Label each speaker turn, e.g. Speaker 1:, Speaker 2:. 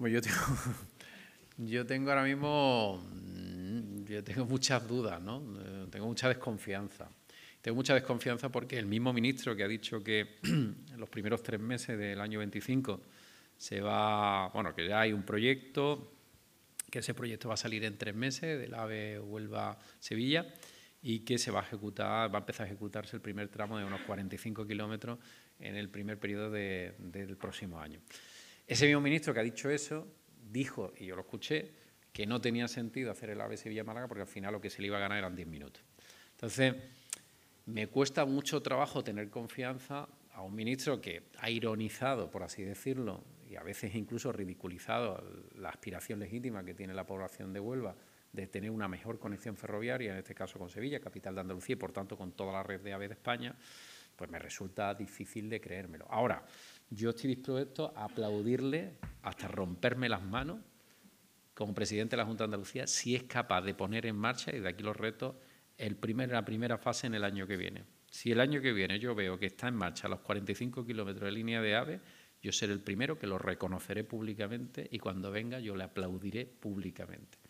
Speaker 1: yo tengo, ahora mismo mm, yo tengo muchas dudas, ¿no? Eh, tengo mucha desconfianza. Tengo mucha desconfianza porque el mismo ministro que ha dicho que en los primeros tres meses del año 25 se va, bueno, que ya hay un proyecto, que ese proyecto va a salir en tres meses del AVE Huelva-Sevilla y que se va a ejecutar, va a empezar a ejecutarse el primer tramo de unos 45 kilómetros en el primer periodo del próximo año. Ese mismo ministro que ha dicho eso dijo, y yo lo escuché, que no tenía sentido hacer el AVE Sevilla-Málaga porque al final lo que se le iba a ganar eran 10 minutos. Entonces, me cuesta mucho trabajo tener confianza a un ministro que ha ironizado, por así decirlo, y a veces incluso ridiculizado la aspiración legítima que tiene la población de Huelva de tener una mejor conexión ferroviaria, en este caso con Sevilla, capital de Andalucía y por tanto con toda la red de AVE de España pues me resulta difícil de creérmelo. Ahora, yo estoy dispuesto a aplaudirle hasta romperme las manos como presidente de la Junta de Andalucía si es capaz de poner en marcha, y de aquí los retos, el primer, la primera fase en el año que viene. Si el año que viene yo veo que está en marcha los 45 kilómetros de línea de AVE, yo seré el primero que lo reconoceré públicamente y cuando venga yo le aplaudiré públicamente.